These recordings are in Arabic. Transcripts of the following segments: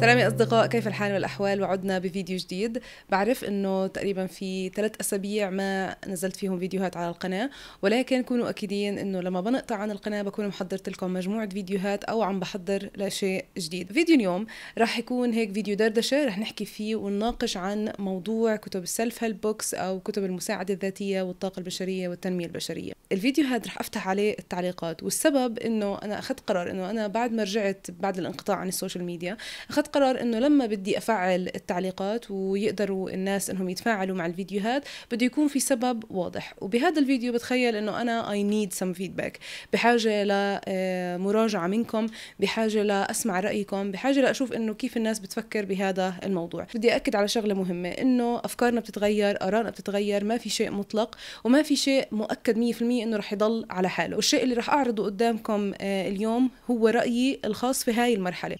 سلام يا أصدقاء كيف الحال والأحوال وعدنا بفيديو جديد بعرف أنه تقريبا في ثلاث أسابيع ما نزلت فيهم فيديوهات على القناة ولكن كونوا أكيدين أنه لما بنقطع عن القناة بكون محضرت لكم مجموعة فيديوهات أو عم بحضر لشيء جديد فيديو اليوم راح يكون هيك فيديو دردشة راح نحكي فيه ونناقش عن موضوع كتب السلف هيلب بوكس أو كتب المساعدة الذاتية والطاقة البشرية والتنمية البشرية الفيديو هذا رح افتح عليه التعليقات والسبب انه انا اخذت قرار انه انا بعد ما رجعت بعد الانقطاع عن السوشيال ميديا اخذت قرار انه لما بدي افعل التعليقات ويقدروا الناس انهم يتفاعلوا مع الفيديوهات بده يكون في سبب واضح وبهذا الفيديو بتخيل انه انا اي نيد سم فيدباك بحاجه لمراجعه آه، منكم بحاجه لاسمع رايكم بحاجه لاشوف انه كيف الناس بتفكر بهذا الموضوع بدي اكد على شغله مهمه انه افكارنا بتتغير ارائنا بتتغير ما في شيء مطلق وما في شيء مؤكد 100% 100% انه رح يضل على حاله والشيء اللي رح اعرضه قدامكم آه، اليوم هو رايي الخاص في هاي المرحله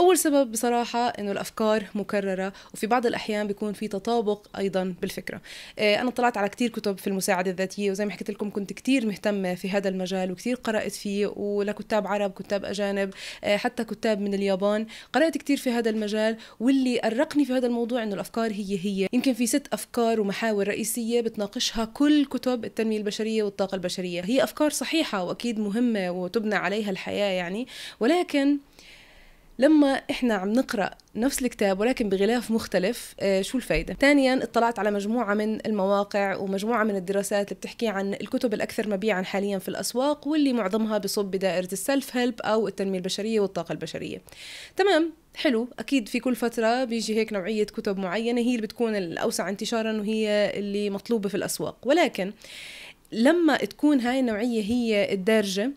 اول سبب بصراحه انه الافكار مكرره وفي بعض الاحيان بيكون في تطابق ايضا بالفكره آه، انا طلعت على كتير كتب في المساعده الذاتيه وزي ما حكيت لكم كنت كتير مهتمه في هذا المجال وكتير قرات فيه ولكتاب عرب كتاب اجانب آه، حتى كتاب من اليابان قرات كتير في هذا المجال واللي ارقني في هذا الموضوع انه الافكار هي هي يمكن في ست افكار ومحاور رئيسيه بتناقشها كل كتب التنميه البشريه والطاقه البشريه هي افكار صحيحه واكيد مهمه وتبنى عليها الحياه يعني ولكن لما احنا عم نقرا نفس الكتاب ولكن بغلاف مختلف آه، شو الفائده ثانيا اطلعت على مجموعه من المواقع ومجموعه من الدراسات اللي بتحكي عن الكتب الاكثر مبيعا حاليا في الاسواق واللي معظمها بصب بدائره السلف هيلب او التنميه البشريه والطاقه البشريه تمام حلو اكيد في كل فتره بيجي هيك نوعيه كتب معينه هي اللي بتكون الاوسع انتشارا وهي اللي مطلوبه في الاسواق ولكن لما تكون هاي النوعية هي الدارجة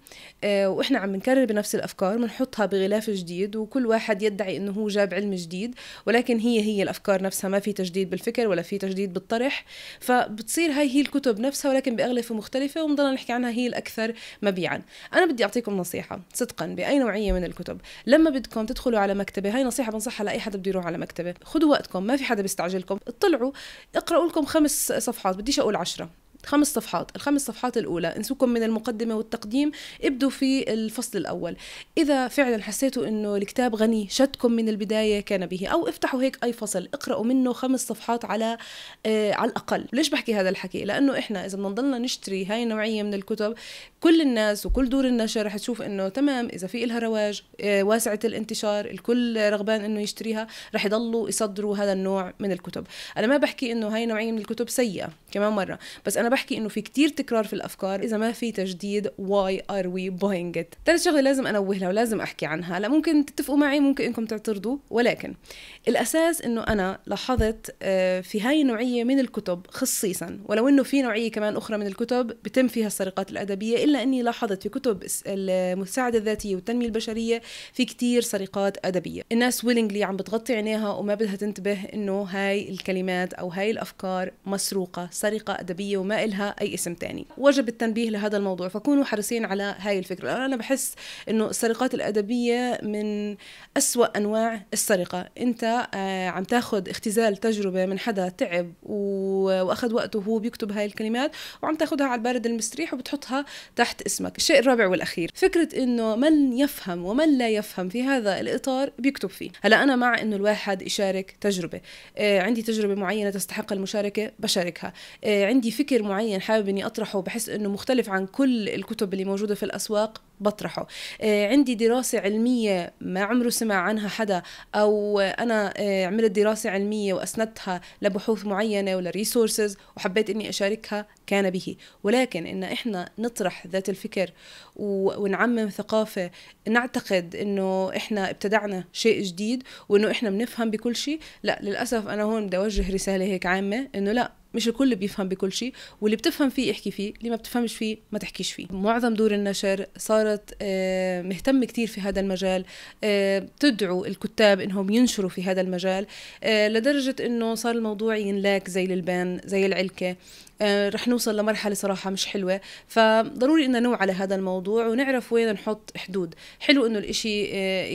آه، وإحنا عم نكرر بنفس الأفكار بنحطها بغلاف جديد وكل واحد يدعي إنه هو جاب علم جديد ولكن هي هي الأفكار نفسها ما في تجديد بالفكر ولا في تجديد بالطرح فبتصير هاي هي الكتب نفسها ولكن بأغلفة مختلفة وبنضلنا نحكي عنها هي الأكثر مبيعا أنا بدي أعطيكم نصيحة صدقا بأي نوعية من الكتب لما بدكم تدخلوا على مكتبة هاي نصيحة بنصحها لأي حدا بده يروح على مكتبة خذوا وقتكم ما في حدا بيستعجلكم اطلعوا اقرأوا لكم خمس صفحات بديش أقول عشرة خمس صفحات الخمس صفحات الأولى انسوكم من المقدمة والتقديم ابدوا في الفصل الأول إذا فعلا حسيتوا أنه الكتاب غني شدكم من البداية كان به أو افتحوا هيك أي فصل اقرأوا منه خمس صفحات على آه على الأقل ليش بحكي هذا الحكي لأنه إحنا إذا بدنا نضلنا نشتري هاي النوعية من الكتب كل الناس وكل دور النشر رح تشوف أنه تمام إذا في إلها رواج آه واسعة الانتشار الكل رغبان أنه يشتريها رح يضلوا يصدروا هذا النوع من الكتب أنا ما بحكي أنه هاي نوعية من الكتب سيئة كمان مرة بس أنا بحكي انه في كتير تكرار في الافكار اذا ما في تجديد واي ار وي باينج ات ثالث شغله لازم انوه لها ولازم احكي عنها هلا ممكن تتفقوا معي ممكن انكم تعترضوا ولكن الاساس انه انا لاحظت آه، في هاي النوعيه من الكتب خصيصا ولو انه في نوعيه كمان اخرى من الكتب بتم فيها السرقات الادبيه الا اني لاحظت في كتب المساعده الذاتيه والتنميه البشريه في كتير سرقات ادبيه الناس ويلينجلي عم بتغطي عينيها وما بدها تنتبه انه هاي الكلمات او هاي الافكار مسروقه سرقه ادبيه وما لها أي اسم تاني وجب التنبيه لهذا الموضوع فكونوا حريصين على هاي الفكرة أنا بحس أنه السرقات الأدبية من أسوأ أنواع السرقة أنت آه، عم تاخذ اختزال تجربة من حدا تعب وأخذ وقته وهو بيكتب هاي الكلمات وعم تاخذها على البارد المستريح وبتحطها تحت اسمك الشيء الرابع والأخير فكرة أنه من يفهم ومن لا يفهم في هذا الإطار بيكتب فيه هلا أنا مع أنه الواحد يشارك تجربة آه، عندي تجربة معينة تستحق المشاركة بشاركها آه، عندي فكر معين معين حابب اني اطرحه بحس انه مختلف عن كل الكتب اللي موجوده في الاسواق بطرحه آه، عندي دراسة علمية ما عمره سمع عنها حدا أو أنا آه، عملت دراسة علمية وأسندتها لبحوث معينة ولا ريسورسز وحبيت إني أشاركها كان به ولكن إن إحنا نطرح ذات الفكر ونعمم ثقافة نعتقد إنه إحنا ابتدعنا شيء جديد وإنه إحنا بنفهم بكل شيء لا للأسف أنا هون بدي أوجه رسالة هيك عامة إنه لا مش الكل بيفهم بكل شيء واللي بتفهم فيه احكي فيه اللي ما بتفهمش فيه ما تحكيش فيه معظم دور النشر صارت آه، مهتمة كتير في هذا المجال بتدعو آه، الكتاب انهم ينشروا في هذا المجال آه، لدرجة انه صار الموضوع ينلاك زي البان زي العلكة رح نوصل لمرحلة صراحة مش حلوة فضروري إن نوع على هذا الموضوع ونعرف وين نحط حدود حلو إنه الإشي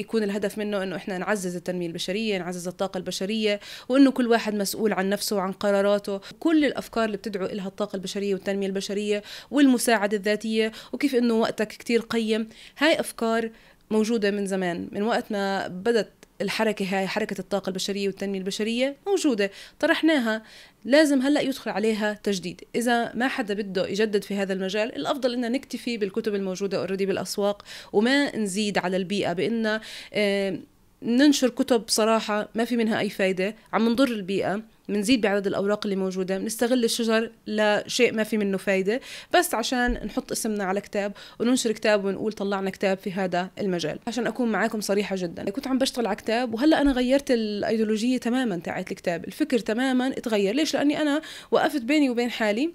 يكون الهدف منه إنه إحنا نعزز التنمية البشرية نعزز الطاقة البشرية وإنه كل واحد مسؤول عن نفسه وعن قراراته كل الافكار اللي بتدعو لها الطاقه البشريه والتنميه البشريه والمساعده الذاتيه وكيف انه وقتك كتير قيم هاي افكار موجوده من زمان من وقت ما بدت الحركة هاي حركة الطاقة البشرية والتنمية البشرية موجودة طرحناها لازم هلأ يدخل عليها تجديد إذا ما حدا بده يجدد في هذا المجال الأفضل إننا نكتفي بالكتب الموجودة اوريدي بالأسواق وما نزيد على البيئة بإن آه، ننشر كتب صراحة ما في منها أي فايدة عم نضر البيئة بنزيد بعدد الاوراق اللي موجوده بنستغل الشجر لشيء ما في منه فايده بس عشان نحط اسمنا على كتاب وننشر كتاب ونقول طلعنا كتاب في هذا المجال عشان اكون معاكم صريحه جدا كنت عم بشتغل على كتاب وهلا انا غيرت الايديولوجيه تماما تاعت الكتاب الفكر تماما اتغير ليش لاني انا وقفت بيني وبين حالي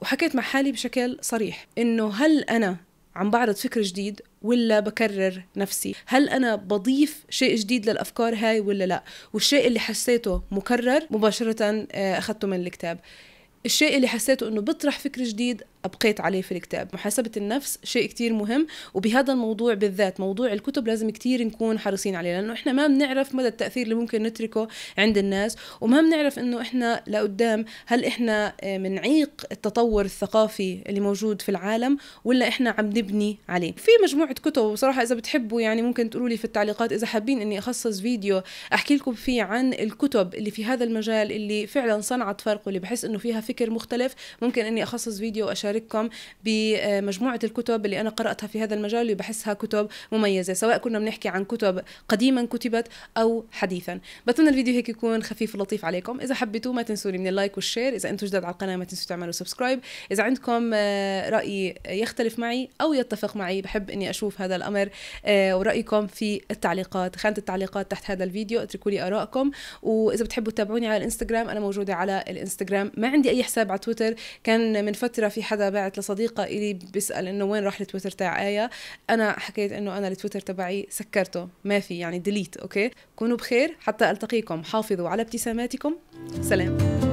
وحكيت مع حالي بشكل صريح انه هل انا عم بعرض فكر جديد ولا بكرر نفسي هل أنا بضيف شيء جديد للأفكار هاي ولا لا والشيء اللي حسيته مكرر مباشرة آه، أخذته من الكتاب الشيء اللي حسيته انه بطرح فكر جديد أبقيت عليه في الكتاب محاسبة النفس شيء كتير مهم وبهذا الموضوع بالذات موضوع الكتب لازم كتير نكون حريصين عليه لأنه إحنا ما بنعرف مدى التأثير اللي ممكن نتركه عند الناس وما بنعرف إنه إحنا لقدام هل إحنا بنعيق آه، التطور الثقافي اللي موجود في العالم ولا إحنا عم نبني عليه في مجموعة كتب وصراحة إذا بتحبوا يعني ممكن تقولوا لي في التعليقات إذا حابين إني أخصص فيديو أحكي لكم فيه عن الكتب اللي في هذا المجال اللي فعلا صنعت فرق واللي بحس إنه فيها فكر مختلف ممكن إني أخصص فيديو وأشارك أشارككم بمجموعة الكتب اللي أنا قرأتها في هذا المجال اللي بحسها كتب مميزة سواء كنا بنحكي عن كتب قديما كتبت أو حديثا بتمنى الفيديو هيك يكون خفيف ولطيف عليكم إذا حبيتوه ما تنسوا من اللايك والشير إذا أنتم جداد على القناة ما تنسوا تعملوا سبسكرايب إذا عندكم آه، رأي يختلف معي أو يتفق معي بحب إني أشوف هذا الأمر آه، ورأيكم في التعليقات خانة التعليقات تحت هذا الفيديو اتركوا لي آرائكم وإذا بتحبوا تتابعوني على الانستغرام أنا موجودة على الانستغرام ما عندي أي حساب على تويتر كان من فترة في حد حدا بعت لصديقه إلي بيسال انه وين راح التويتر تاع ايه انا حكيت انه انا التويتر تبعي سكرته ما في يعني ديليت اوكي كونوا بخير حتى التقيكم حافظوا على ابتساماتكم سلام